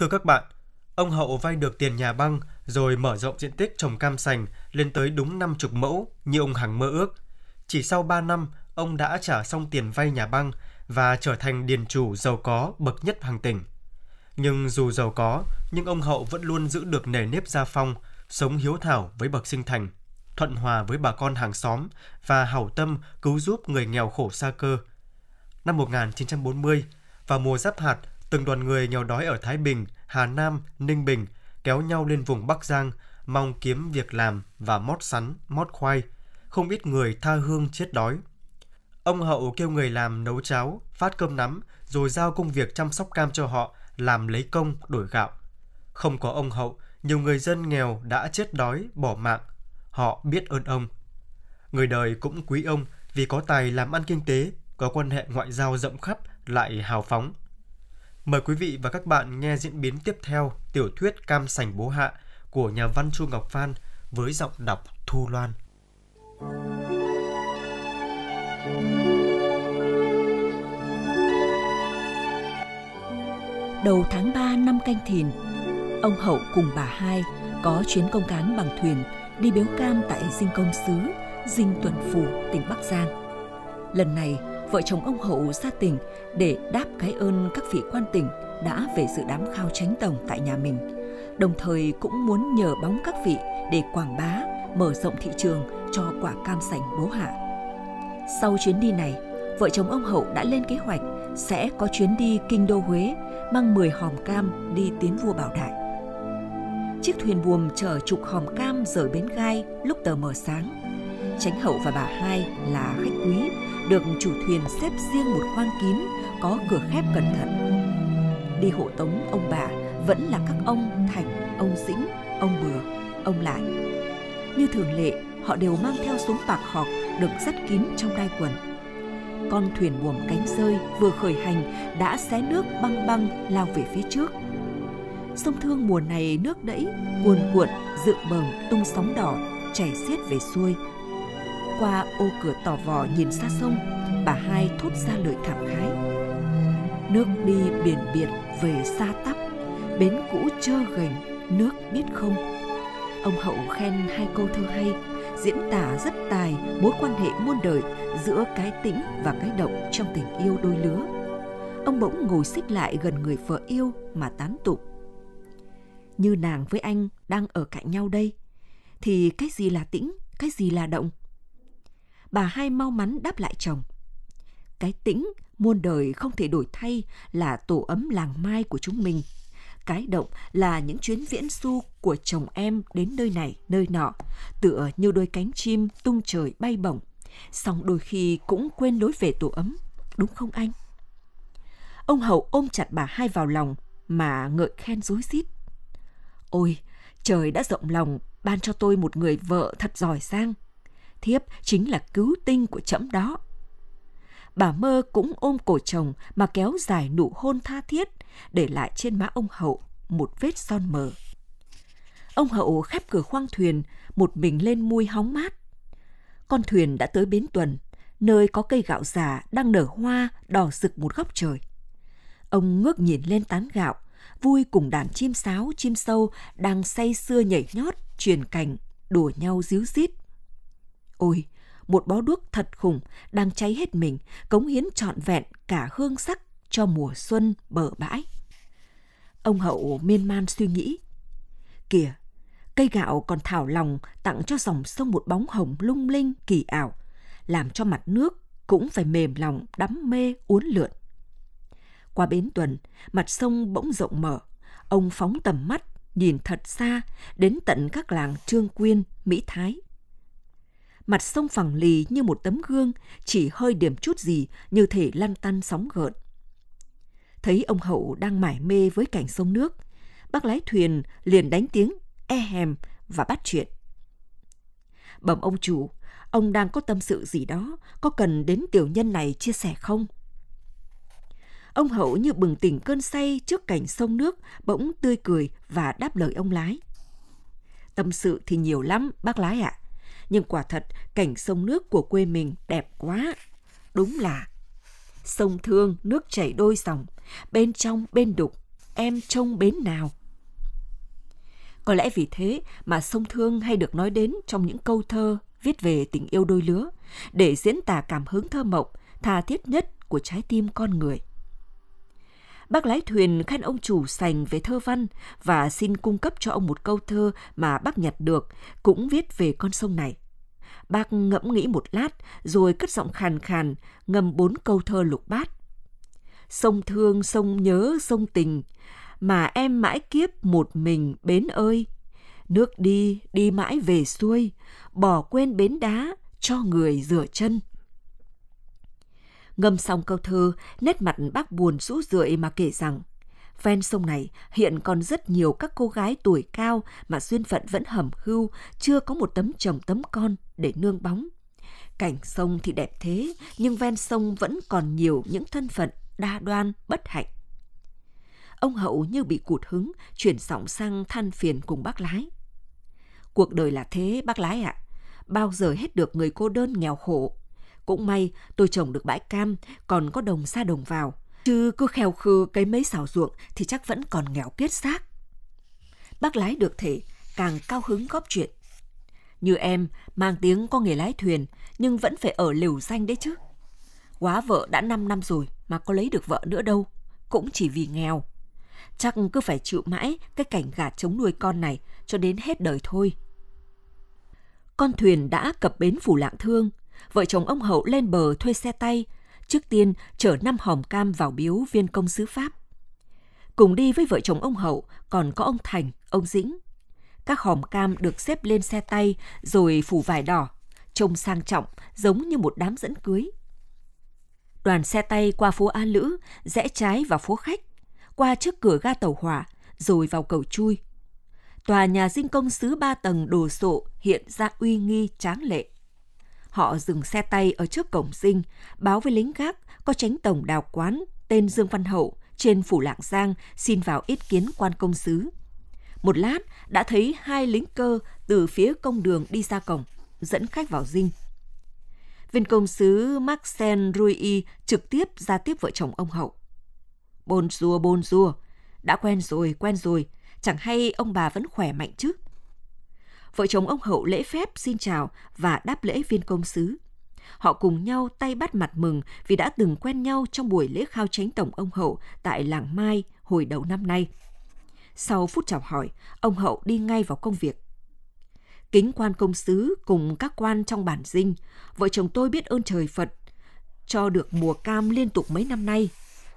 Thưa các bạn, ông Hậu vay được tiền nhà băng rồi mở rộng diện tích trồng cam sành lên tới đúng 50 mẫu như ông Hằng mơ ước. Chỉ sau 3 năm, ông đã trả xong tiền vay nhà băng và trở thành điền chủ giàu có bậc nhất hàng tỉnh. Nhưng dù giàu có, nhưng ông Hậu vẫn luôn giữ được nề nếp gia phong, sống hiếu thảo với bậc sinh thành, thuận hòa với bà con hàng xóm và hảo tâm cứu giúp người nghèo khổ xa cơ. Năm 1940, vào mùa giáp hạt, Từng đoàn người nghèo đói ở Thái Bình, Hà Nam, Ninh Bình kéo nhau lên vùng Bắc Giang, mong kiếm việc làm và mót sắn, mót khoai. Không ít người tha hương chết đói. Ông Hậu kêu người làm nấu cháo, phát cơm nắm, rồi giao công việc chăm sóc cam cho họ, làm lấy công, đổi gạo. Không có ông Hậu, nhiều người dân nghèo đã chết đói, bỏ mạng. Họ biết ơn ông. Người đời cũng quý ông vì có tài làm ăn kinh tế, có quan hệ ngoại giao rộng khắp, lại hào phóng. Mời quý vị và các bạn nghe diễn biến tiếp theo tiểu thuyết Cam Sành Bố Hạ của nhà văn Chu Ngọc Phan với giọng đọc Thu Loan. Đầu tháng 3 năm canh thìn, ông Hậu cùng bà hai có chuyến công cán bằng thuyền đi biếu cam tại dinh công sứ, dinh tuần phủ, tỉnh Bắc Giang. Lần này, vợ chồng ông Hậu ra tỉnh để đáp cái ơn các vị quan tỉnh đã về dự đám khao tránh tổng tại nhà mình. Đồng thời cũng muốn nhờ bóng các vị để quảng bá, mở rộng thị trường cho quả cam sành bố hạ. Sau chuyến đi này, vợ chồng ông Hậu đã lên kế hoạch sẽ có chuyến đi kinh đô Huế mang 10 hòm cam đi tiến vua Bảo Đại. Chiếc thuyền buồm chở chục hòm cam rời bến gai lúc tờ mờ sáng – Chánh hậu và bà hai là khách quý, được chủ thuyền xếp riêng một khoang kín, có cửa khép cẩn thận. Đi hộ tống ông bà vẫn là các ông Thành, ông Dĩnh, ông Bừa, ông Lại. Như thường lệ, họ đều mang theo súng bạc khọc được rất kín trong đai quần. Con thuyền buồm cánh rơi vừa khởi hành đã xé nước băng băng lao về phía trước. Sông Thương mùa này nước đẫy, cuồn cuộn, dự bờm tung sóng đỏ, chảy xiết về xuôi, qua ô cửa tò vò nhìn xa sông bà hai thốt ra lời cảm khái nước đi biển biệt về xa tắp bến cũ trơ gành nước biết không ông hậu khen hai câu thơ hay diễn tả rất tài mối quan hệ muôn đời giữa cái tĩnh và cái động trong tình yêu đôi lứa ông bỗng ngồi xích lại gần người vợ yêu mà tán tụng như nàng với anh đang ở cạnh nhau đây thì cái gì là tĩnh cái gì là động bà hai mau mắn đáp lại chồng. Cái tĩnh, muôn đời không thể đổi thay là tổ ấm làng mai của chúng mình. Cái động là những chuyến viễn du của chồng em đến nơi này, nơi nọ, tựa như đôi cánh chim tung trời bay bổng. Xong đôi khi cũng quên lối về tổ ấm, đúng không anh? Ông Hậu ôm chặt bà hai vào lòng mà ngợi khen rối rít. Ôi, trời đã rộng lòng ban cho tôi một người vợ thật giỏi sang thiếp chính là cứu tinh của trẫm đó bà mơ cũng ôm cổ chồng mà kéo dài nụ hôn tha thiết để lại trên má ông hậu một vết son mờ ông hậu khép cửa khoang thuyền một mình lên mui hóng mát con thuyền đã tới bến tuần nơi có cây gạo già đang nở hoa đỏ rực một góc trời ông ngước nhìn lên tán gạo vui cùng đàn chim sáo chim sâu đang say sưa nhảy nhót truyền cảnh, đùa nhau díu dít Ôi, một bó đuốc thật khủng đang cháy hết mình, cống hiến trọn vẹn cả hương sắc cho mùa xuân bờ bãi. Ông hậu miên man suy nghĩ. Kìa, cây gạo còn thảo lòng tặng cho dòng sông một bóng hồng lung linh kỳ ảo, làm cho mặt nước cũng phải mềm lòng đắm mê uốn lượn. Qua bến tuần, mặt sông bỗng rộng mở, ông phóng tầm mắt nhìn thật xa đến tận các làng Trương Quyên, Mỹ Thái, mặt sông phẳng lì như một tấm gương, chỉ hơi điểm chút gì như thể lăn tăn sóng gợn. Thấy ông Hậu đang mải mê với cảnh sông nước, bác lái thuyền liền đánh tiếng e hèm và bắt chuyện. Bẩm ông chủ, ông đang có tâm sự gì đó, có cần đến tiểu nhân này chia sẻ không? Ông Hậu như bừng tỉnh cơn say trước cảnh sông nước, bỗng tươi cười và đáp lời ông lái. Tâm sự thì nhiều lắm, bác lái ạ. À nhưng quả thật cảnh sông nước của quê mình đẹp quá. Đúng là sông thương nước chảy đôi dòng, bên trong bên đục, em trông bến nào. Có lẽ vì thế mà sông thương hay được nói đến trong những câu thơ viết về tình yêu đôi lứa, để diễn tả cảm hứng thơ mộng, tha thiết nhất của trái tim con người. Bác lái thuyền khen ông chủ sành về thơ văn và xin cung cấp cho ông một câu thơ mà bác nhặt được, cũng viết về con sông này. Bác ngẫm nghĩ một lát, rồi cất giọng khàn khàn, ngâm bốn câu thơ lục bát. Sông thương, sông nhớ, sông tình, mà em mãi kiếp một mình bến ơi. Nước đi, đi mãi về xuôi, bỏ quên bến đá, cho người rửa chân Ngâm xong câu thơ, nét mặt bác buồn rũ rượi mà kể rằng Ven sông này hiện còn rất nhiều các cô gái tuổi cao mà duyên phận vẫn hầm hưu, chưa có một tấm chồng tấm con để nương bóng. Cảnh sông thì đẹp thế, nhưng ven sông vẫn còn nhiều những thân phận đa đoan, bất hạnh. Ông Hậu như bị cụt hứng, chuyển giọng sang than phiền cùng bác lái. Cuộc đời là thế, bác lái ạ. À. Bao giờ hết được người cô đơn nghèo khổ, cũng may tôi trồng được bãi cam, còn có đồng xa đồng vào. Chứ cứ khèo khư cấy mấy xào ruộng thì chắc vẫn còn nghèo kiết xác. Bác lái được thể, càng cao hứng góp chuyện. Như em, mang tiếng có nghề lái thuyền, nhưng vẫn phải ở liều danh đấy chứ. Quá vợ đã 5 năm rồi mà có lấy được vợ nữa đâu, cũng chỉ vì nghèo. Chắc cứ phải chịu mãi cái cảnh gà chống nuôi con này cho đến hết đời thôi. Con thuyền đã cập bến phủ lạng thương, vợ chồng ông Hậu lên bờ thuê xe tay, trước tiên chở năm hòm cam vào biếu viên công sứ Pháp. Cùng đi với vợ chồng ông Hậu còn có ông Thành, ông Dĩnh. Các hòm cam được xếp lên xe tay rồi phủ vải đỏ, trông sang trọng giống như một đám dẫn cưới. Đoàn xe tay qua phố A Lữ, rẽ trái vào phố khách, qua trước cửa ga tàu hỏa, rồi vào cầu chui. Tòa nhà dinh công sứ ba tầng đồ sộ hiện ra uy nghi tráng lệ. Họ dừng xe tay ở trước cổng dinh, báo với lính gác có tránh tổng đào quán tên Dương Văn Hậu trên phủ Lạng Giang xin vào ý kiến quan công sứ. Một lát đã thấy hai lính cơ từ phía công đường đi ra cổng, dẫn khách vào dinh. Viên công sứ Maxen Rui trực tiếp ra tiếp vợ chồng ông Hậu. Bồn rùa, bồn rùa, đã quen rồi, quen rồi, chẳng hay ông bà vẫn khỏe mạnh chứ vợ chồng ông Hậu lễ phép xin chào và đáp lễ viên công sứ. Họ cùng nhau tay bắt mặt mừng vì đã từng quen nhau trong buổi lễ khao chánh Tổng ông Hậu tại làng Mai hồi đầu năm nay. Sau phút chào hỏi, ông Hậu đi ngay vào công việc. Kính quan công sứ cùng các quan trong bản dinh, vợ chồng tôi biết ơn trời Phật cho được mùa cam liên tục mấy năm nay.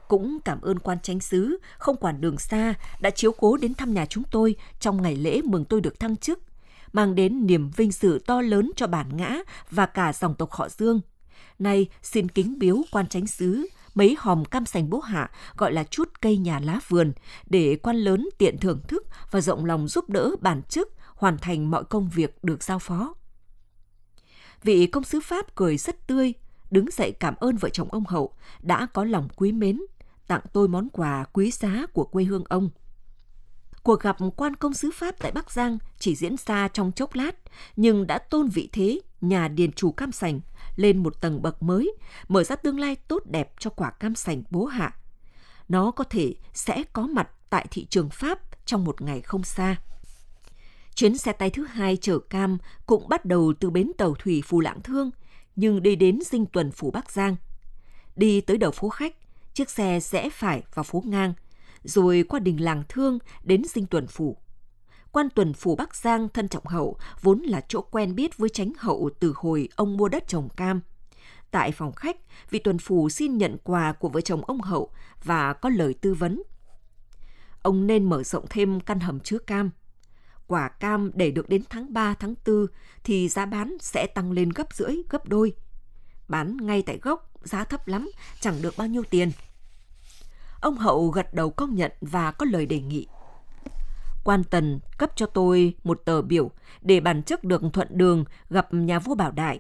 Cũng cảm ơn quan tránh sứ, không quản đường xa, đã chiếu cố đến thăm nhà chúng tôi trong ngày lễ mừng tôi được thăng chức – mang đến niềm vinh dự to lớn cho bản ngã và cả dòng tộc họ Dương. Nay xin kính biếu quan chánh xứ mấy hòm cam sành bố hạ gọi là chút cây nhà lá vườn để quan lớn tiện thưởng thức và rộng lòng giúp đỡ bản chức hoàn thành mọi công việc được giao phó. Vị công sứ Pháp cười rất tươi, đứng dậy cảm ơn vợ chồng ông Hậu đã có lòng quý mến, tặng tôi món quà quý giá của quê hương ông – Cuộc gặp quan công sứ Pháp tại Bắc Giang chỉ diễn ra trong chốc lát, nhưng đã tôn vị thế nhà điền chủ cam sành lên một tầng bậc mới, mở ra tương lai tốt đẹp cho quả cam sành bố hạ. Nó có thể sẽ có mặt tại thị trường Pháp trong một ngày không xa. Chuyến xe tay thứ hai chở cam cũng bắt đầu từ bến tàu thủy Phù Lạng Thương, nhưng đi đến dinh tuần phủ Bắc Giang. Đi tới đầu phố khách, chiếc xe rẽ phải vào phố ngang, rồi qua đình làng Thương đến dinh tuần phủ. Quan tuần phủ Bắc Giang thân trọng hậu vốn là chỗ quen biết với tránh hậu từ hồi ông mua đất trồng cam. Tại phòng khách, vị tuần phủ xin nhận quà của vợ chồng ông hậu và có lời tư vấn. Ông nên mở rộng thêm căn hầm chứa cam. Quả cam để được đến tháng 3, tháng 4 thì giá bán sẽ tăng lên gấp rưỡi, gấp đôi. Bán ngay tại gốc, giá thấp lắm, chẳng được bao nhiêu tiền – Ông Hậu gật đầu công nhận và có lời đề nghị. Quan Tần cấp cho tôi một tờ biểu để bản chức được thuận đường gặp nhà vua Bảo Đại.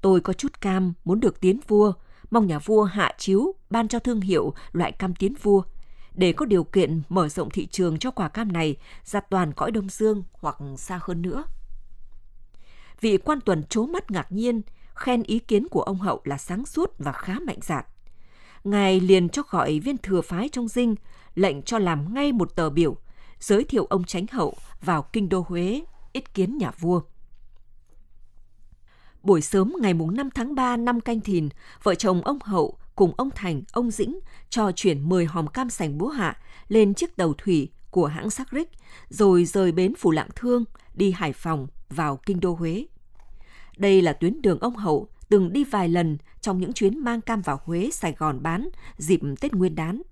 Tôi có chút cam muốn được tiến vua, mong nhà vua hạ chiếu ban cho thương hiệu loại cam tiến vua để có điều kiện mở rộng thị trường cho quả cam này ra toàn cõi Đông Dương hoặc xa hơn nữa. Vị quan tuần chố mắt ngạc nhiên, khen ý kiến của ông Hậu là sáng suốt và khá mạnh dạn ngài liền cho gọi viên thừa phái trong dinh, lệnh cho làm ngay một tờ biểu, giới thiệu ông Chánh Hậu vào kinh đô Huế, ít kiến nhà vua. Buổi sớm ngày mùng 5 tháng 3 năm canh thìn, vợ chồng ông Hậu cùng ông Thành, ông Dĩnh cho chuyển 10 hòm cam sành búa hạ lên chiếc tàu thủy của hãng Sắc Rích, rồi rời bến Phủ Lạng Thương, đi Hải Phòng, vào Kinh Đô Huế. Đây là tuyến đường ông Hậu, từng đi vài lần trong những chuyến mang cam vào Huế, Sài Gòn bán dịp Tết Nguyên đán.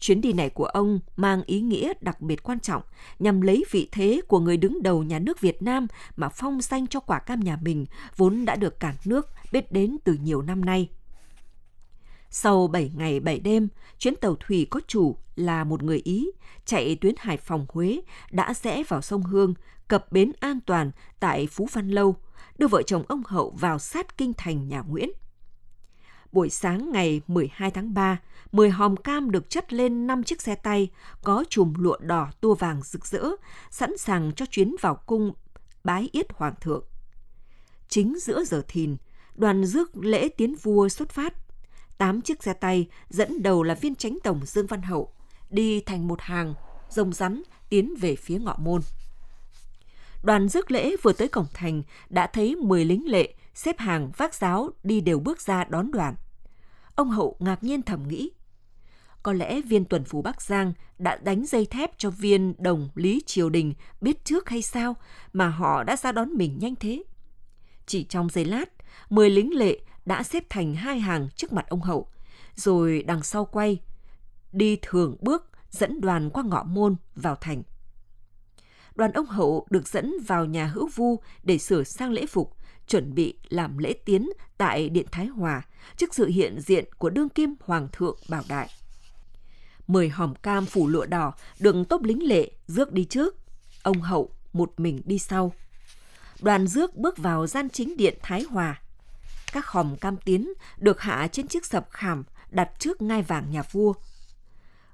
Chuyến đi này của ông mang ý nghĩa đặc biệt quan trọng nhằm lấy vị thế của người đứng đầu nhà nước Việt Nam mà phong danh cho quả cam nhà mình vốn đã được cả nước biết đến từ nhiều năm nay. Sau 7 ngày 7 đêm, chuyến tàu thủy có chủ là một người Ý chạy tuyến Hải Phòng Huế đã rẽ vào sông Hương, cập bến an toàn tại Phú Văn Lâu, đưa vợ chồng ông Hậu vào sát kinh thành nhà Nguyễn. Buổi sáng ngày 12 tháng 3, 10 hòm cam được chất lên 5 chiếc xe tay có chùm lụa đỏ tua vàng rực rỡ, sẵn sàng cho chuyến vào cung bái yết hoàng thượng. Chính giữa giờ thìn, đoàn rước lễ tiến vua xuất phát 8 chiếc xe tay dẫn đầu là viên tránh tổng Dương Văn Hậu, đi thành một hàng, rồng rắn tiến về phía ngọ môn. Đoàn rước lễ vừa tới cổng thành đã thấy 10 lính lệ xếp hàng vác giáo đi đều bước ra đón đoàn. Ông Hậu ngạc nhiên thầm nghĩ. Có lẽ viên tuần phủ Bắc Giang đã đánh dây thép cho viên đồng Lý Triều Đình biết trước hay sao mà họ đã ra đón mình nhanh thế. Chỉ trong giây lát, 10 lính lệ đã xếp thành hai hàng trước mặt ông Hậu, rồi đằng sau quay, đi thường bước dẫn đoàn qua ngõ môn vào thành. Đoàn ông Hậu được dẫn vào nhà hữu vu để sửa sang lễ phục, chuẩn bị làm lễ tiến tại Điện Thái Hòa trước sự hiện diện của đương kim Hoàng thượng Bảo Đại. Mười hòm cam phủ lụa đỏ đường tốp lính lệ rước đi trước, ông Hậu một mình đi sau. Đoàn rước bước vào gian chính điện Thái Hòa các hòm cam tiến được hạ trên chiếc sập khảm đặt trước ngai vàng nhà vua.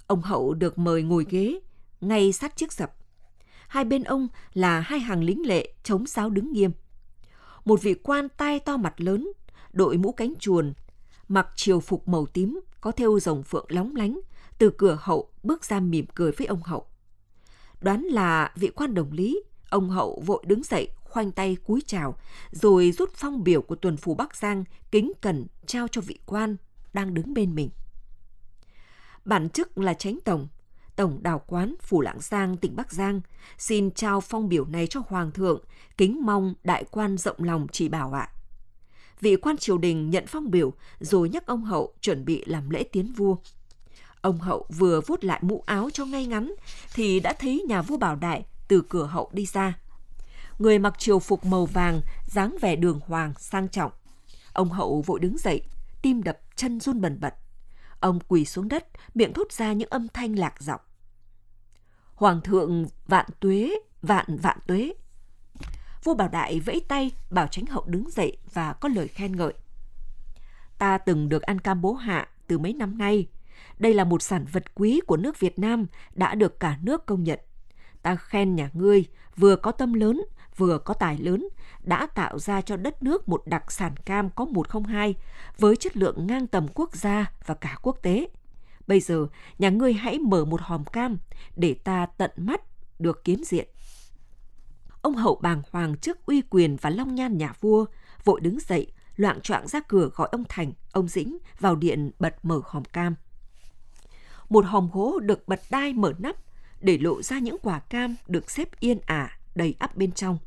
Ông hậu được mời ngồi ghế, ngay sát chiếc sập. Hai bên ông là hai hàng lính lệ chống sáo đứng nghiêm. Một vị quan tai to mặt lớn, đội mũ cánh chuồn, mặc triều phục màu tím có thêu rồng phượng lóng lánh, từ cửa hậu bước ra mỉm cười với ông hậu. Đoán là vị quan đồng lý, Ông Hậu vội đứng dậy, khoanh tay cúi chào, rồi rút phong biểu của tuần phủ Bắc Giang kính cẩn trao cho vị quan đang đứng bên mình. Bản chức là tránh tổng, tổng đào quán phủ lãng giang tỉnh bắc giang xin trao phong biểu này cho hoàng thượng kính mong đại quan rộng lòng chỉ bảo ạ vị quan triều đình nhận phong biểu rồi nhắc ông hậu chuẩn bị làm lễ tiến vua ông hậu vừa vuốt lại mũ áo cho ngay ngắn thì đã thấy nhà vua bảo đại từ cửa hậu đi ra. Người mặc triều phục màu vàng, dáng vẻ đường hoàng, sang trọng. Ông hậu vội đứng dậy, tim đập chân run bần bật. Ông quỳ xuống đất, miệng thốt ra những âm thanh lạc giọng. Hoàng thượng vạn tuế, vạn vạn tuế. Vua Bảo Đại vẫy tay, bảo Tránh Hậu đứng dậy và có lời khen ngợi. Ta từng được ăn cam bố hạ từ mấy năm nay. Đây là một sản vật quý của nước Việt Nam đã được cả nước công nhận ta khen nhà ngươi vừa có tâm lớn, vừa có tài lớn, đã tạo ra cho đất nước một đặc sản cam có 102 với chất lượng ngang tầm quốc gia và cả quốc tế. Bây giờ, nhà ngươi hãy mở một hòm cam để ta tận mắt được kiếm diện. Ông hậu bàng hoàng trước uy quyền và long nhan nhà vua, vội đứng dậy, loạn choạng ra cửa gọi ông Thành, ông Dĩnh vào điện bật mở hòm cam. Một hòm gỗ được bật đai mở nắp, để lộ ra những quả cam được xếp yên ả đầy ắp bên trong.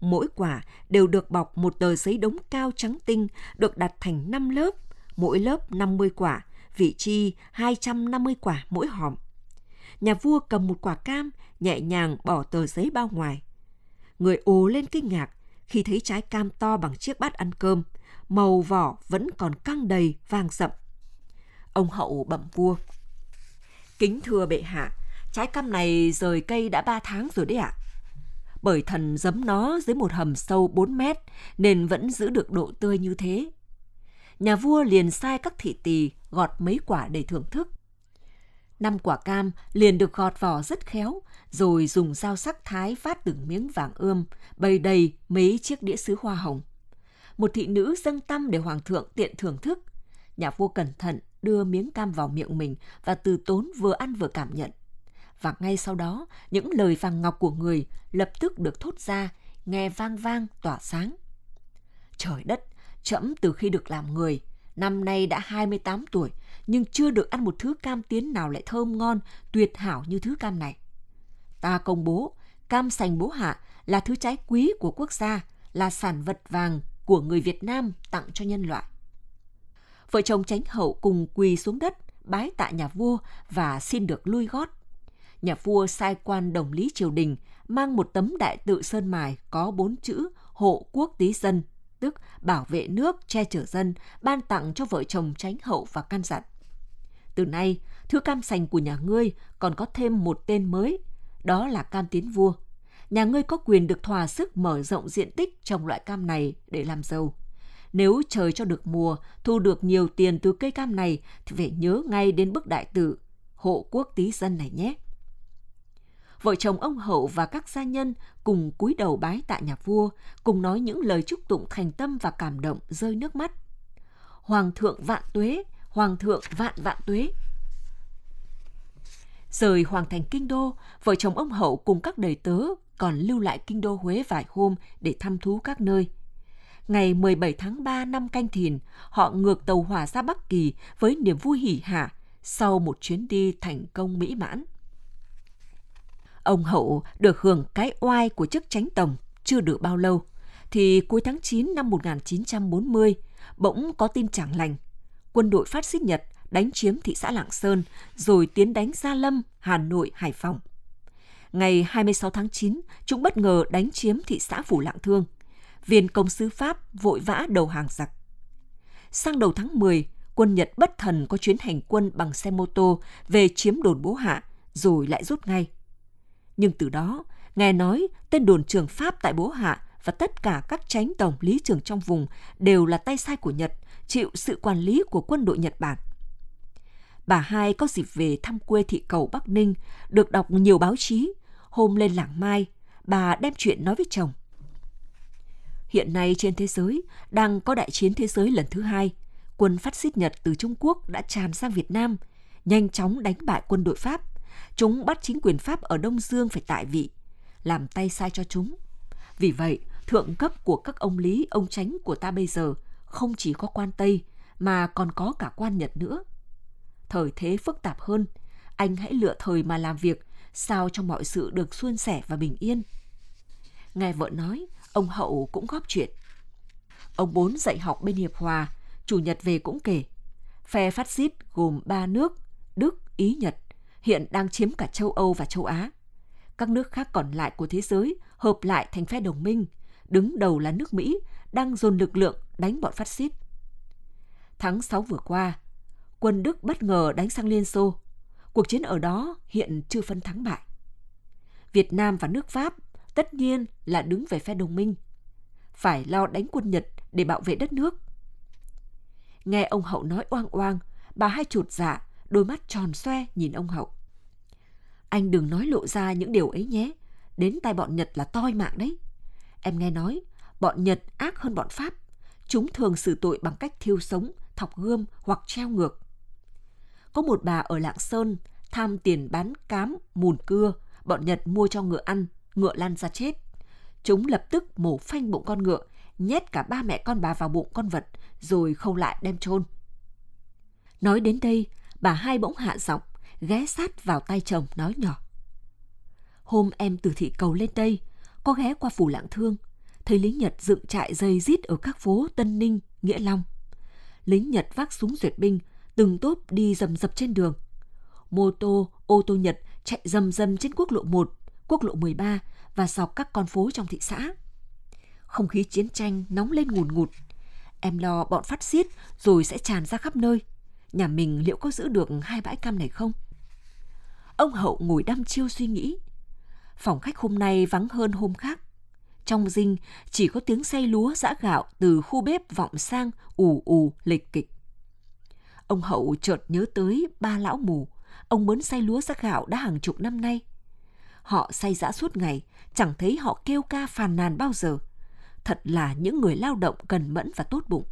Mỗi quả đều được bọc một tờ giấy đống cao trắng tinh được đặt thành 5 lớp, mỗi lớp 50 quả, vị chi 250 quả mỗi hòm. Nhà vua cầm một quả cam, nhẹ nhàng bỏ tờ giấy bao ngoài. Người ồ lên kinh ngạc khi thấy trái cam to bằng chiếc bát ăn cơm, màu vỏ vẫn còn căng đầy vàng sậm. Ông hậu bẩm vua. Kính thưa bệ hạ, Trái cam này rời cây đã 3 tháng rồi đấy ạ. Bởi thần giấm nó dưới một hầm sâu 4 mét nên vẫn giữ được độ tươi như thế. Nhà vua liền sai các thị tỳ gọt mấy quả để thưởng thức. Năm quả cam liền được gọt vỏ rất khéo, rồi dùng dao sắc thái phát từng miếng vàng ươm, bày đầy mấy chiếc đĩa sứ hoa hồng. Một thị nữ dâng tâm để hoàng thượng tiện thưởng thức. Nhà vua cẩn thận đưa miếng cam vào miệng mình và từ tốn vừa ăn vừa cảm nhận và ngay sau đó những lời vàng ngọc của người lập tức được thốt ra, nghe vang vang tỏa sáng. Trời đất, trẫm từ khi được làm người, năm nay đã 28 tuổi, nhưng chưa được ăn một thứ cam tiến nào lại thơm ngon, tuyệt hảo như thứ cam này. Ta công bố, cam sành bố hạ là thứ trái quý của quốc gia, là sản vật vàng của người Việt Nam tặng cho nhân loại. Vợ chồng tránh hậu cùng quỳ xuống đất, bái tạ nhà vua và xin được lui gót nhà vua sai quan đồng lý triều đình mang một tấm đại tự sơn mài có bốn chữ hộ quốc tí dân, tức bảo vệ nước, che chở dân, ban tặng cho vợ chồng tránh hậu và căn dặn. Từ nay, thứ cam sành của nhà ngươi còn có thêm một tên mới, đó là cam tiến vua. Nhà ngươi có quyền được thỏa sức mở rộng diện tích trồng loại cam này để làm giàu. Nếu trời cho được mùa, thu được nhiều tiền từ cây cam này thì phải nhớ ngay đến bức đại tự, hộ quốc tí dân này nhé vợ chồng ông Hậu và các gia nhân cùng cúi đầu bái tại nhà vua, cùng nói những lời chúc tụng thành tâm và cảm động rơi nước mắt. Hoàng thượng vạn tuế, hoàng thượng vạn vạn tuế. Rời hoàng thành kinh đô, vợ chồng ông Hậu cùng các đời tớ còn lưu lại kinh đô Huế vài hôm để thăm thú các nơi. Ngày 17 tháng 3 năm canh thìn, họ ngược tàu hỏa ra Bắc Kỳ với niềm vui hỉ hả sau một chuyến đi thành công mỹ mãn. Ông Hậu được hưởng cái oai của chức tránh tổng chưa được bao lâu, thì cuối tháng 9 năm 1940, bỗng có tin chẳng lành. Quân đội phát xít Nhật đánh chiếm thị xã Lạng Sơn, rồi tiến đánh Gia Lâm, Hà Nội, Hải Phòng. Ngày 26 tháng 9, chúng bất ngờ đánh chiếm thị xã Phủ Lạng Thương. Viên công sứ Pháp vội vã đầu hàng giặc. Sang đầu tháng 10, quân Nhật bất thần có chuyến hành quân bằng xe mô tô về chiếm đồn Bố Hạ, rồi lại rút ngay. Nhưng từ đó, nghe nói tên đồn trường Pháp tại Bố Hạ và tất cả các chánh tổng lý trường trong vùng đều là tay sai của Nhật, chịu sự quản lý của quân đội Nhật Bản. Bà hai có dịp về thăm quê thị cầu Bắc Ninh, được đọc nhiều báo chí. Hôm lên làng Mai, bà đem chuyện nói với chồng. Hiện nay trên thế giới đang có đại chiến thế giới lần thứ hai. Quân phát xít Nhật từ Trung Quốc đã tràn sang Việt Nam, nhanh chóng đánh bại quân đội Pháp Chúng bắt chính quyền Pháp ở Đông Dương phải tại vị, làm tay sai cho chúng. Vì vậy, thượng cấp của các ông Lý, ông Tránh của ta bây giờ không chỉ có quan Tây mà còn có cả quan Nhật nữa. Thời thế phức tạp hơn, anh hãy lựa thời mà làm việc, sao cho mọi sự được suôn sẻ và bình yên. Nghe vợ nói, ông Hậu cũng góp chuyện. Ông Bốn dạy học bên Hiệp Hòa, Chủ nhật về cũng kể. Phe phát xít gồm ba nước, Đức, Ý, Nhật hiện đang chiếm cả châu Âu và châu Á. Các nước khác còn lại của thế giới hợp lại thành phe đồng minh, đứng đầu là nước Mỹ đang dồn lực lượng đánh bọn phát xít. Tháng 6 vừa qua, quân Đức bất ngờ đánh sang Liên Xô. Cuộc chiến ở đó hiện chưa phân thắng bại. Việt Nam và nước Pháp tất nhiên là đứng về phe đồng minh. Phải lo đánh quân Nhật để bảo vệ đất nước. Nghe ông Hậu nói oang oang, bà hai chuột dạ, đôi mắt tròn xoe nhìn ông Hậu. Anh đừng nói lộ ra những điều ấy nhé. Đến tay bọn Nhật là toi mạng đấy. Em nghe nói, bọn Nhật ác hơn bọn Pháp. Chúng thường xử tội bằng cách thiêu sống, thọc gươm hoặc treo ngược. Có một bà ở Lạng Sơn tham tiền bán cám, mùn cưa, bọn Nhật mua cho ngựa ăn, ngựa lăn ra chết. Chúng lập tức mổ phanh bụng con ngựa, nhét cả ba mẹ con bà vào bụng con vật, rồi khâu lại đem chôn. Nói đến đây, bà hai bỗng hạ giọng ghé sát vào tay chồng nói nhỏ. Hôm em từ thị cầu lên đây, có ghé qua phủ lạng thương, thấy lính Nhật dựng trại dây rít ở các phố Tân Ninh, Nghĩa Long. Lính Nhật vác súng duyệt binh, từng tốp đi dầm dập trên đường. Mô tô, ô tô Nhật chạy dầm dầm trên quốc lộ 1, quốc lộ 13 và dọc các con phố trong thị xã. Không khí chiến tranh nóng lên ngùn ngụt. Em lo bọn phát xiết rồi sẽ tràn ra khắp nơi – nhà mình liệu có giữ được hai bãi cam này không? Ông Hậu ngồi đăm chiêu suy nghĩ. Phòng khách hôm nay vắng hơn hôm khác. Trong dinh chỉ có tiếng xay lúa giã gạo từ khu bếp vọng sang ù ù lệch kịch. Ông Hậu chợt nhớ tới ba lão mù, ông mướn xay lúa giã gạo đã hàng chục năm nay. Họ say giã suốt ngày, chẳng thấy họ kêu ca phàn nàn bao giờ. Thật là những người lao động cần mẫn và tốt bụng.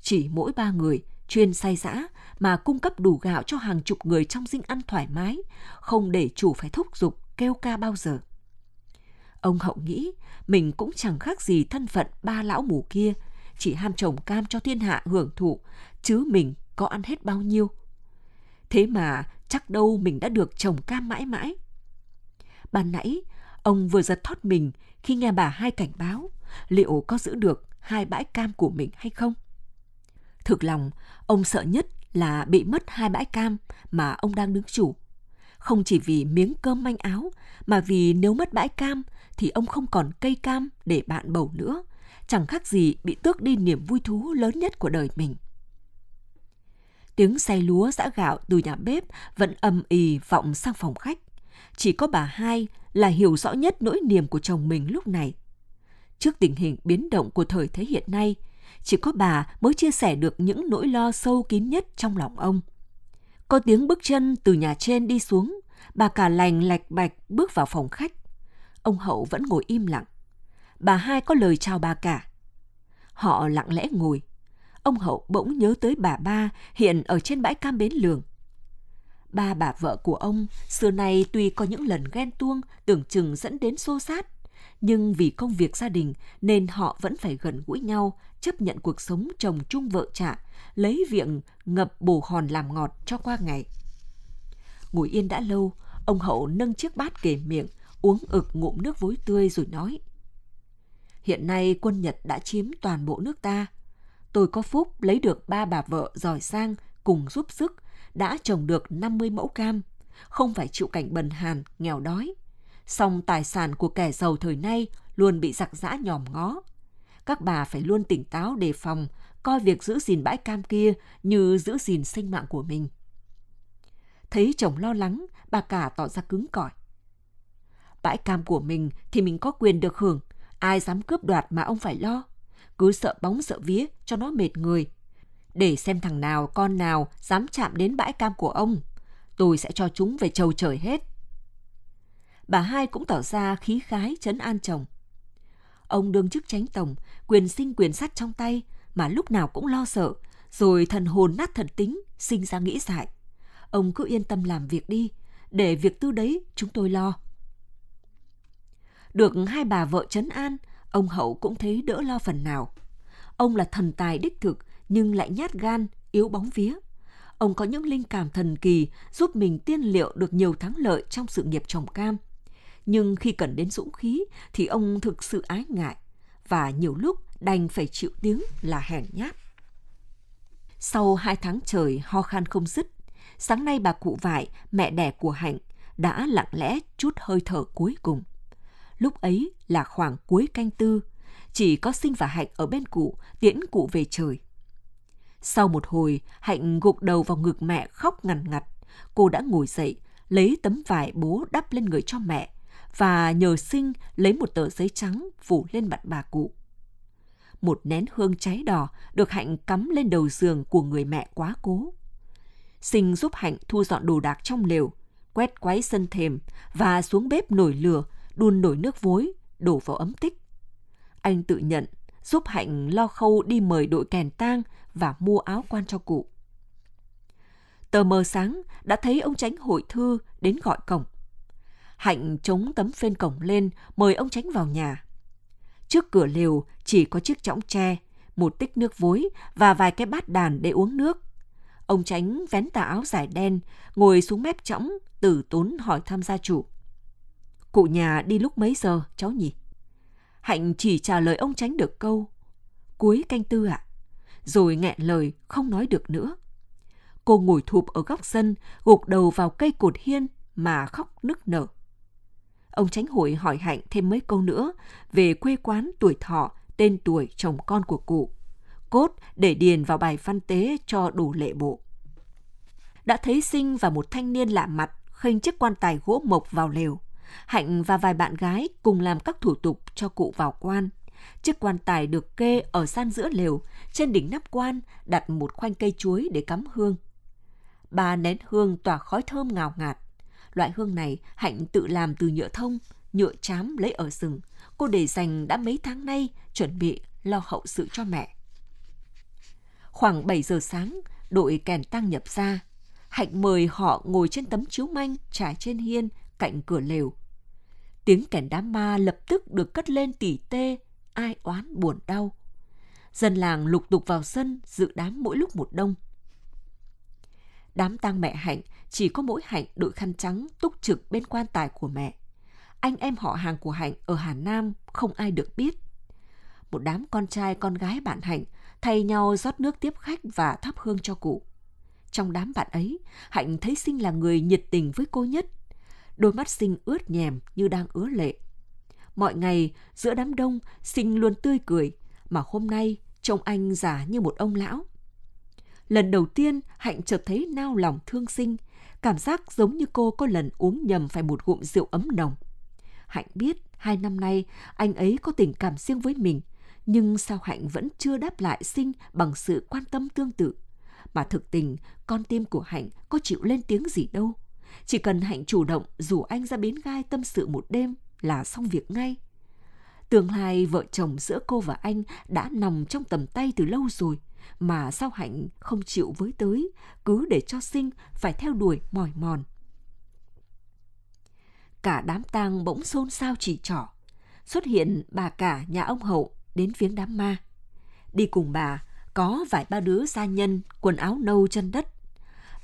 Chỉ mỗi ba người chuyên say dã mà cung cấp đủ gạo cho hàng chục người trong dinh ăn thoải mái, không để chủ phải thúc giục, kêu ca bao giờ. Ông Hậu nghĩ mình cũng chẳng khác gì thân phận ba lão mù kia, chỉ ham trồng cam cho thiên hạ hưởng thụ, chứ mình có ăn hết bao nhiêu. Thế mà chắc đâu mình đã được trồng cam mãi mãi. Ban nãy, ông vừa giật thoát mình khi nghe bà hai cảnh báo liệu có giữ được hai bãi cam của mình hay không. Thực lòng, ông sợ nhất là bị mất hai bãi cam mà ông đang đứng chủ. Không chỉ vì miếng cơm manh áo, mà vì nếu mất bãi cam thì ông không còn cây cam để bạn bầu nữa, chẳng khác gì bị tước đi niềm vui thú lớn nhất của đời mình. Tiếng xay lúa giã gạo từ nhà bếp vẫn âm ì vọng sang phòng khách. Chỉ có bà hai là hiểu rõ nhất nỗi niềm của chồng mình lúc này. Trước tình hình biến động của thời thế hiện nay, chỉ có bà mới chia sẻ được những nỗi lo sâu kín nhất trong lòng ông. Có tiếng bước chân từ nhà trên đi xuống, bà cả lành lạch bạch bước vào phòng khách. Ông Hậu vẫn ngồi im lặng. Bà hai có lời chào bà cả. Họ lặng lẽ ngồi. Ông Hậu bỗng nhớ tới bà ba hiện ở trên bãi cam bến lường. Ba bà vợ của ông xưa nay tuy có những lần ghen tuông tưởng chừng dẫn đến xô xát, nhưng vì công việc gia đình nên họ vẫn phải gần gũi nhau, chấp nhận cuộc sống chồng chung vợ chạ, lấy việc ngập bồ hòn làm ngọt cho qua ngày. Ngồi yên đã lâu, ông Hậu nâng chiếc bát kề miệng, uống ực ngụm nước vối tươi rồi nói. Hiện nay quân Nhật đã chiếm toàn bộ nước ta. Tôi có phúc lấy được ba bà vợ giỏi sang cùng giúp sức, đã trồng được 50 mẫu cam, không phải chịu cảnh bần hàn, nghèo đói song tài sản của kẻ giàu thời nay luôn bị giặc giã nhòm ngó. Các bà phải luôn tỉnh táo đề phòng, coi việc giữ gìn bãi cam kia như giữ gìn sinh mạng của mình. Thấy chồng lo lắng, bà cả tỏ ra cứng cỏi. Bãi cam của mình thì mình có quyền được hưởng, ai dám cướp đoạt mà ông phải lo. Cứ sợ bóng sợ vía cho nó mệt người. Để xem thằng nào, con nào dám chạm đến bãi cam của ông, tôi sẽ cho chúng về trầu trời hết bà hai cũng tỏ ra khí khái chấn an chồng. Ông đương chức tránh tổng, quyền sinh quyền sắt trong tay mà lúc nào cũng lo sợ, rồi thần hồn nát thần tính, sinh ra nghĩ dại. Ông cứ yên tâm làm việc đi, để việc tư đấy chúng tôi lo. Được hai bà vợ chấn an, ông Hậu cũng thấy đỡ lo phần nào. Ông là thần tài đích thực nhưng lại nhát gan, yếu bóng vía. Ông có những linh cảm thần kỳ giúp mình tiên liệu được nhiều thắng lợi trong sự nghiệp trồng cam nhưng khi cần đến dũng khí thì ông thực sự ái ngại và nhiều lúc đành phải chịu tiếng là hèn nhát. Sau hai tháng trời ho khan không dứt, sáng nay bà cụ vải, mẹ đẻ của Hạnh, đã lặng lẽ chút hơi thở cuối cùng. Lúc ấy là khoảng cuối canh tư, chỉ có Sinh và Hạnh ở bên cụ tiễn cụ về trời. Sau một hồi, Hạnh gục đầu vào ngực mẹ khóc ngằn ngặt. Cô đã ngồi dậy, lấy tấm vải bố đắp lên người cho mẹ, và nhờ sinh lấy một tờ giấy trắng phủ lên mặt bà cụ. Một nén hương cháy đỏ được Hạnh cắm lên đầu giường của người mẹ quá cố. Sinh giúp Hạnh thu dọn đồ đạc trong lều, quét quáy sân thềm và xuống bếp nổi lửa, đun nổi nước vối, đổ vào ấm tích. Anh tự nhận giúp Hạnh lo khâu đi mời đội kèn tang và mua áo quan cho cụ. Tờ mờ sáng đã thấy ông tránh hội thư đến gọi cổng. Hạnh chống tấm phên cổng lên, mời ông Tránh vào nhà. Trước cửa lều chỉ có chiếc chõng tre, một tích nước vối và vài cái bát đàn để uống nước. Ông Tránh vén tà áo dài đen, ngồi xuống mép chõng, tử tốn hỏi thăm gia chủ. Cụ nhà đi lúc mấy giờ, cháu nhỉ? Hạnh chỉ trả lời ông Tránh được câu, cuối canh tư ạ. À? Rồi nghẹn lời, không nói được nữa. Cô ngồi thụp ở góc sân, gục đầu vào cây cột hiên mà khóc nức nở ông tránh hội hỏi Hạnh thêm mấy câu nữa về quê quán tuổi thọ, tên tuổi chồng con của cụ. Cốt để điền vào bài văn tế cho đủ lệ bộ. Đã thấy Sinh và một thanh niên lạ mặt khênh chiếc quan tài gỗ mộc vào lều. Hạnh và vài bạn gái cùng làm các thủ tục cho cụ vào quan. Chiếc quan tài được kê ở san giữa lều, trên đỉnh nắp quan đặt một khoanh cây chuối để cắm hương. Bà nén hương tỏa khói thơm ngào ngạt. Loại hương này Hạnh tự làm từ nhựa thông, nhựa chám lấy ở rừng. Cô để dành đã mấy tháng nay, chuẩn bị lo hậu sự cho mẹ. Khoảng 7 giờ sáng, đội kèn tăng nhập ra. Hạnh mời họ ngồi trên tấm chiếu manh trải trên hiên cạnh cửa lều. Tiếng kèn đám ma lập tức được cất lên tỉ tê, ai oán buồn đau. Dân làng lục tục vào sân dự đám mỗi lúc một đông. Đám tang mẹ Hạnh chỉ có mỗi Hạnh đội khăn trắng túc trực bên quan tài của mẹ. Anh em họ hàng của Hạnh ở Hà Nam không ai được biết. Một đám con trai con gái bạn Hạnh thay nhau rót nước tiếp khách và thắp hương cho cụ. Trong đám bạn ấy, Hạnh thấy Sinh là người nhiệt tình với cô nhất. Đôi mắt Sinh ướt nhèm như đang ứa lệ. Mọi ngày, giữa đám đông, Sinh luôn tươi cười, mà hôm nay trông anh già như một ông lão lần đầu tiên hạnh chợt thấy nao lòng thương sinh Cảm giác giống như cô có lần uống nhầm phải một gụm rượu ấm nồng. Hạnh biết hai năm nay anh ấy có tình cảm riêng với mình, nhưng sao Hạnh vẫn chưa đáp lại sinh bằng sự quan tâm tương tự. Mà thực tình, con tim của Hạnh có chịu lên tiếng gì đâu. Chỉ cần Hạnh chủ động rủ anh ra bến gai tâm sự một đêm là xong việc ngay. Tương lai vợ chồng giữa cô và anh đã nằm trong tầm tay từ lâu rồi – mà sao hạnh không chịu với tới, cứ để cho sinh phải theo đuổi mỏi mòn. Cả đám tang bỗng xôn xao chỉ trỏ. Xuất hiện bà cả nhà ông hậu đến viếng đám ma. Đi cùng bà có vài ba đứa gia nhân quần áo nâu chân đất.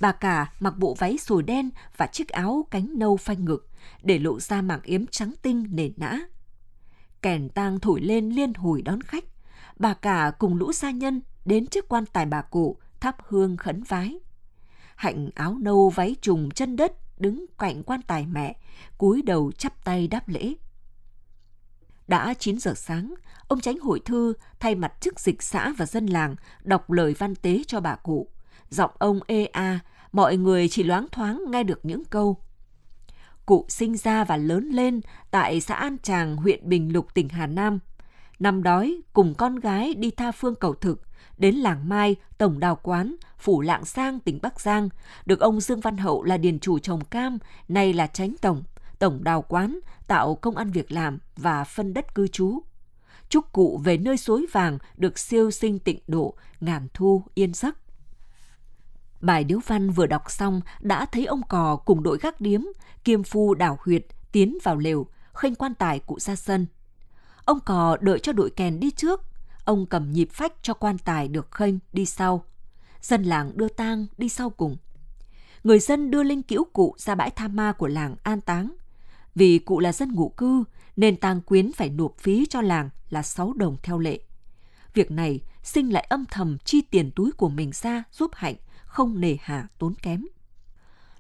Bà cả mặc bộ váy sồi đen và chiếc áo cánh nâu phanh ngực để lộ ra mảng yếm trắng tinh nền nã. Kèn tang thổi lên liên hồi đón khách. Bà cả cùng lũ gia nhân đến trước quan tài bà cụ thắp hương khấn vái. Hạnh áo nâu váy trùng chân đất đứng cạnh quan tài mẹ, cúi đầu chắp tay đáp lễ. Đã 9 giờ sáng, ông tránh hội thư thay mặt chức dịch xã và dân làng đọc lời văn tế cho bà cụ. Giọng ông ê a, mọi người chỉ loáng thoáng nghe được những câu. Cụ sinh ra và lớn lên tại xã An Tràng, huyện Bình Lục, tỉnh Hà Nam – Năm đói, cùng con gái đi tha phương cầu thực, đến làng Mai, Tổng Đào Quán, Phủ Lạng Sang, tỉnh Bắc Giang, được ông Dương Văn Hậu là điền chủ trồng cam, nay là tránh tổng, tổng đào quán, tạo công ăn việc làm và phân đất cư trú. Chúc cụ về nơi suối vàng được siêu sinh tịnh độ, ngàn thu, yên giấc. Bài điếu văn vừa đọc xong đã thấy ông cò cùng đội gác điếm, kiêm phu đảo huyệt, tiến vào lều, khênh quan tài cụ ra sân – Ông cò đợi cho đội kèn đi trước, ông cầm nhịp phách cho quan tài được khênh đi sau. Dân làng đưa tang đi sau cùng. Người dân đưa linh cữu cụ ra bãi tha ma của làng an táng. Vì cụ là dân ngụ cư, nên tang quyến phải nộp phí cho làng là 6 đồng theo lệ. Việc này, Sinh lại âm thầm chi tiền túi của mình ra giúp Hạnh, không nề hà tốn kém.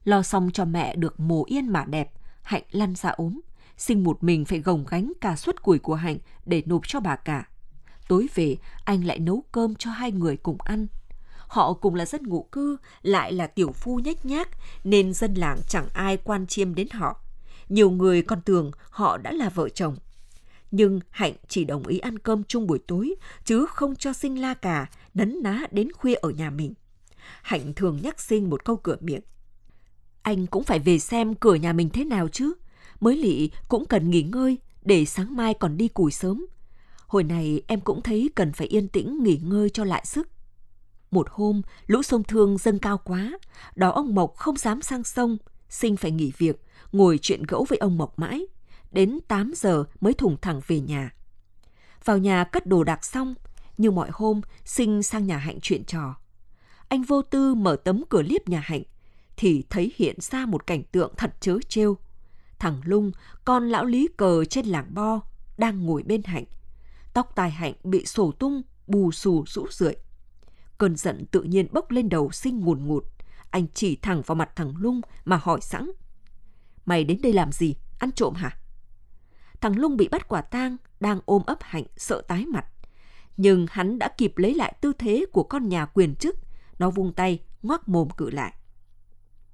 Lo xong cho mẹ được mồ yên mà đẹp, Hạnh lăn ra ốm. Sinh một mình phải gồng gánh cả suất củi của Hạnh để nộp cho bà cả. Tối về, anh lại nấu cơm cho hai người cùng ăn. Họ cùng là dân ngụ cư, lại là tiểu phu nhếch nhác, nên dân làng chẳng ai quan chiêm đến họ. Nhiều người còn tưởng họ đã là vợ chồng. Nhưng Hạnh chỉ đồng ý ăn cơm chung buổi tối, chứ không cho Sinh la cà, nấn ná đến khuya ở nhà mình. Hạnh thường nhắc Sinh một câu cửa miệng. Anh cũng phải về xem cửa nhà mình thế nào chứ, mới lị cũng cần nghỉ ngơi để sáng mai còn đi củi sớm. Hồi này em cũng thấy cần phải yên tĩnh nghỉ ngơi cho lại sức. Một hôm, lũ sông Thương dâng cao quá, đó ông Mộc không dám sang sông, sinh phải nghỉ việc, ngồi chuyện gẫu với ông Mộc mãi. Đến 8 giờ mới thủng thẳng về nhà. Vào nhà cất đồ đạc xong, như mọi hôm, sinh sang nhà Hạnh chuyện trò. Anh vô tư mở tấm cửa liếp nhà Hạnh, thì thấy hiện ra một cảnh tượng thật chớ trêu thằng Lung, con lão lý cờ trên làng Bo, đang ngồi bên Hạnh. Tóc tai Hạnh bị sổ tung, bù xù rũ rượi. Cơn giận tự nhiên bốc lên đầu sinh ngùn ngụt. Anh chỉ thẳng vào mặt thằng Lung mà hỏi sẵn. Mày đến đây làm gì? Ăn trộm hả? Thằng Lung bị bắt quả tang, đang ôm ấp Hạnh sợ tái mặt. Nhưng hắn đã kịp lấy lại tư thế của con nhà quyền chức. Nó vung tay, ngoác mồm cự lại.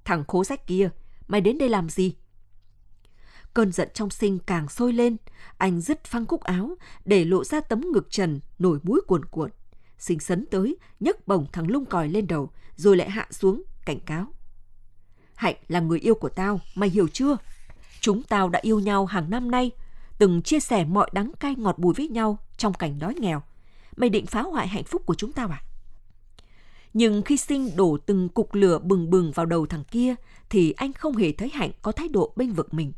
Thằng khố sách kia, mày đến đây làm gì? Cơn giận trong sinh càng sôi lên, anh dứt phăng cúc áo, để lộ ra tấm ngực trần, nổi mũi cuồn cuộn. Sinh sấn tới, nhấc bổng thằng lung còi lên đầu, rồi lại hạ xuống, cảnh cáo. Hạnh là người yêu của tao, mày hiểu chưa? Chúng tao đã yêu nhau hàng năm nay, từng chia sẻ mọi đắng cay ngọt bùi với nhau trong cảnh đói nghèo. Mày định phá hoại hạnh phúc của chúng tao à? Nhưng khi sinh đổ từng cục lửa bừng bừng vào đầu thằng kia, thì anh không hề thấy Hạnh có thái độ bênh vực mình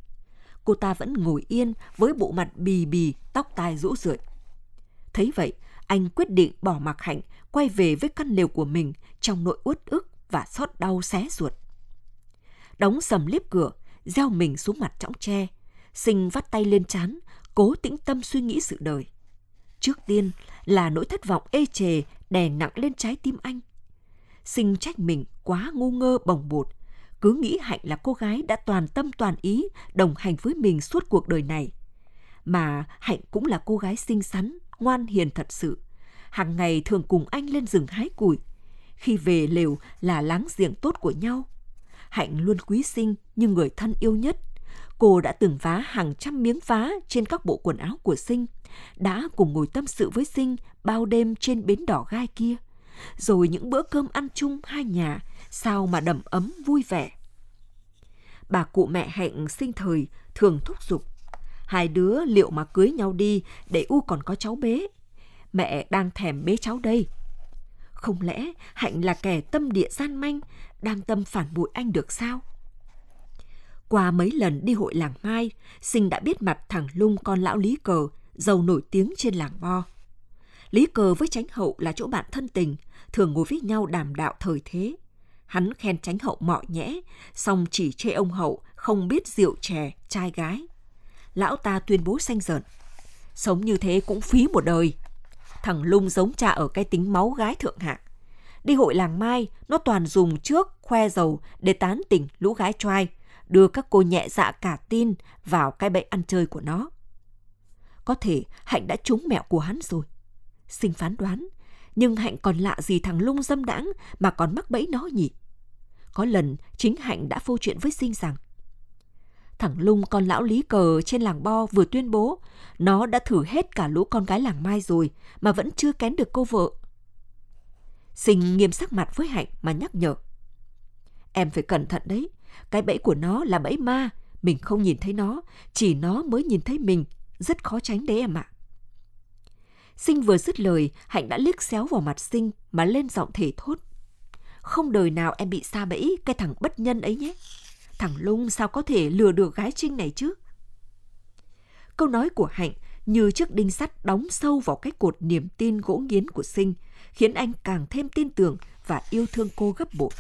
cô ta vẫn ngồi yên với bộ mặt bì bì, tóc tai rũ rượi. Thấy vậy, anh quyết định bỏ mặc Hạnh quay về với căn lều của mình trong nỗi uất ức và xót đau xé ruột. Đóng sầm liếp cửa, gieo mình xuống mặt chõng tre, sinh vắt tay lên chán, cố tĩnh tâm suy nghĩ sự đời. Trước tiên là nỗi thất vọng ê chề đè nặng lên trái tim anh. Sinh trách mình quá ngu ngơ bồng bột, cứ nghĩ Hạnh là cô gái đã toàn tâm toàn ý đồng hành với mình suốt cuộc đời này. Mà Hạnh cũng là cô gái xinh xắn, ngoan hiền thật sự. Hàng ngày thường cùng anh lên rừng hái củi. Khi về lều là láng giềng tốt của nhau. Hạnh luôn quý sinh như người thân yêu nhất. Cô đã từng vá hàng trăm miếng vá trên các bộ quần áo của Sinh, đã cùng ngồi tâm sự với Sinh bao đêm trên bến đỏ gai kia. Rồi những bữa cơm ăn chung hai nhà, sao mà đầm ấm vui vẻ. Bà cụ mẹ Hạnh sinh thời thường thúc giục. Hai đứa liệu mà cưới nhau đi để U còn có cháu bé. Mẹ đang thèm bế cháu đây. Không lẽ Hạnh là kẻ tâm địa gian manh, đang tâm phản bội anh được sao? Qua mấy lần đi hội làng Mai, Sinh đã biết mặt thằng Lung con lão Lý Cờ, giàu nổi tiếng trên làng Bo. Lý Cờ với Tránh Hậu là chỗ bạn thân tình, thường ngồi với nhau đàm đạo thời thế hắn khen tránh hậu mọ nhẽ, xong chỉ chê ông hậu không biết rượu chè, trai gái. Lão ta tuyên bố xanh giận, Sống như thế cũng phí một đời. Thằng Lung giống cha ở cái tính máu gái thượng hạng. Đi hội làng mai, nó toàn dùng trước khoe dầu để tán tỉnh lũ gái trai, đưa các cô nhẹ dạ cả tin vào cái bẫy ăn chơi của nó. Có thể Hạnh đã trúng mẹo của hắn rồi. xin phán đoán, nhưng Hạnh còn lạ gì thằng lung dâm đãng mà còn mắc bẫy nó nhỉ? Có lần chính Hạnh đã phô chuyện với Sinh rằng Thằng lung con lão lý cờ trên làng Bo vừa tuyên bố nó đã thử hết cả lũ con gái làng Mai rồi mà vẫn chưa kén được cô vợ. Sinh nghiêm sắc mặt với Hạnh mà nhắc nhở. Em phải cẩn thận đấy, cái bẫy của nó là bẫy ma, mình không nhìn thấy nó, chỉ nó mới nhìn thấy mình, rất khó tránh đấy em ạ. À. Sinh vừa dứt lời, Hạnh đã liếc xéo vào mặt Sinh mà lên giọng thể thốt. Không đời nào em bị xa bẫy cái thằng bất nhân ấy nhé. Thằng Lung sao có thể lừa được gái Trinh này chứ? Câu nói của Hạnh như chiếc đinh sắt đóng sâu vào cái cột niềm tin gỗ nghiến của Sinh, khiến anh càng thêm tin tưởng và yêu thương cô gấp bội.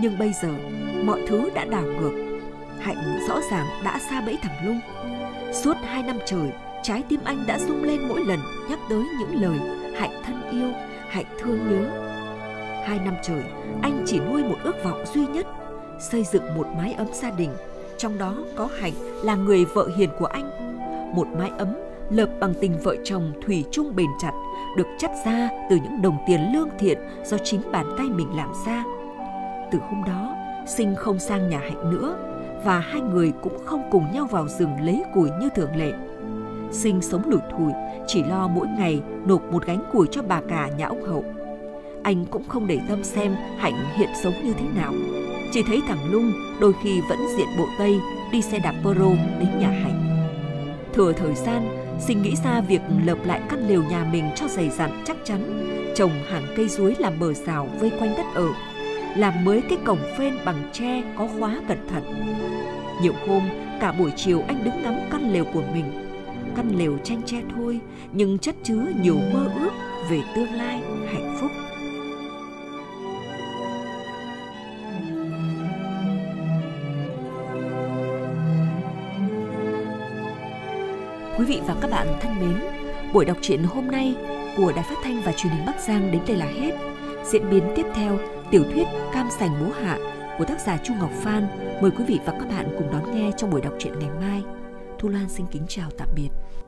Nhưng bây giờ, mọi thứ đã đảo ngược. Hạnh rõ ràng đã xa bẫy thằng Lung Suốt hai năm trời, trái tim anh đã rung lên mỗi lần nhắc tới những lời hạnh thân yêu, hạnh thương nhớ. Hai năm trời, anh chỉ nuôi một ước vọng duy nhất, xây dựng một mái ấm gia đình, trong đó có Hạnh là người vợ hiền của anh. Một mái ấm lợp bằng tình vợ chồng thủy chung bền chặt, được chắt ra từ những đồng tiền lương thiện do chính bàn tay mình làm ra. Từ hôm đó, Sinh không sang nhà Hạnh nữa, và hai người cũng không cùng nhau vào rừng lấy củi như thường lệ. Sinh sống lủi thủi, chỉ lo mỗi ngày nộp một gánh củi cho bà cả nhà ông Hậu. Anh cũng không để tâm xem Hạnh hiện sống như thế nào. Chỉ thấy thằng Lung đôi khi vẫn diện bộ Tây đi xe đạp Poro đến nhà Hạnh. Thừa thời gian, Sinh nghĩ ra việc lập lại căn lều nhà mình cho dày dặn chắc chắn, trồng hàng cây dưới làm bờ rào vây quanh đất ở làm mới cái cổng phên bằng tre có khóa cẩn thận. Nhiều hôm, cả buổi chiều anh đứng ngắm căn lều của mình. Căn lều tranh tre thôi, nhưng chất chứa nhiều mơ ước về tương lai hạnh phúc. Quý vị và các bạn thân mến, buổi đọc truyện hôm nay của Đài Phát thanh và Truyền hình Bắc Giang đến đây là hết. Diễn biến tiếp theo tiểu thuyết Cam Sành Bố Hạ của tác giả Chu Ngọc Phan. Mời quý vị và các bạn cùng đón nghe trong buổi đọc truyện ngày mai. Thu Lan xin kính chào tạm biệt.